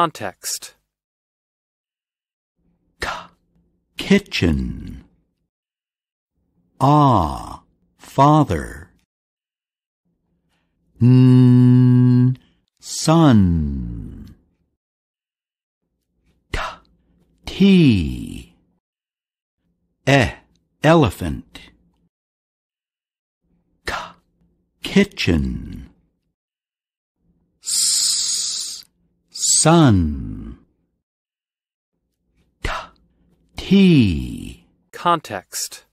Context K Kitchen Ah Father N Son T T eh. E Elephant K Kitchen sun t context